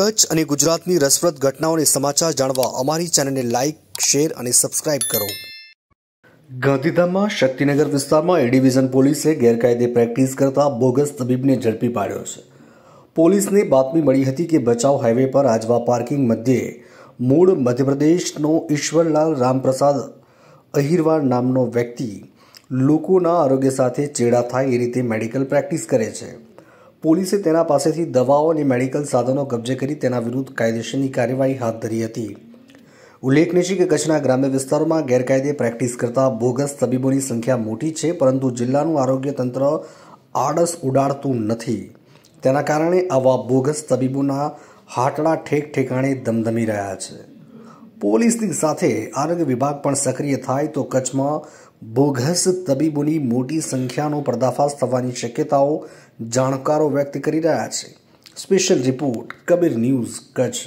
કચ્છ અને ગુજરાતની રસપ્રદ ઘટનાઓને સમાચાર જાણવા અમારી ચેનલને લાઇક શેર અને સબસ્ક્રાઇબ કરો ગાંધીધામમાં શક્તિનગર વિસ્તારમાં એ ડિવિઝન પોલીસે ગેરકાયદે પ્રેક્ટિસ કરતા બોગસ તબીબને ઝડપી પાડ્યો છે પોલીસને બાતમી મળી હતી કે બચાવ હાઈવે પર આજવા પાર્કિંગ મધ્યે મૂળ મધ્યપ્રદેશનો ઈશ્વરલાલ રામપ્રસાદ અહિરવાર નામનો વ્યક્તિ લોકોના આરોગ્ય સાથે ચેડા થાય એ રીતે મેડિકલ પ્રેક્ટિસ કરે છે પોલીસે તેના પાસેથી દવાઓ અને મેડિકલ સાધનો કબજે કરી તેના વિરુદ્ધ કાયદેસરની કાર્યવાહી હાથ ધરી હતી ઉલ્લેખનીય છે કે કચ્છના ગ્રામ્ય વિસ્તારોમાં ગેરકાયદે પ્રેક્ટિસ કરતા બોગસ તબીબોની સંખ્યા મોટી છે પરંતુ જિલ્લાનું આરોગ્ય તંત્ર આળસ ઉડાડતું નથી તેના કારણે આવા બોગસ તબીબોના હાટડા ઠેક ઠેકાણે ધમધમી રહ્યા છે પોલીસની સાથે આરોગ્ય વિભાગ પણ સક્રિય થાય તો કચ્છમાં બોઘસ તબીબોની મોટી સંખ્યાનો પર્દાફાશ થવાની શક્યતાઓ જાણકારો વ્યક્ત કરી રહ્યા છે special report Kabir news Kutch